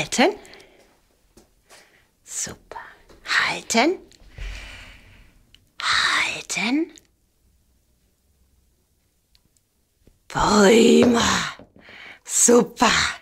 halten. Super. Halten. Halten. Prima. Super.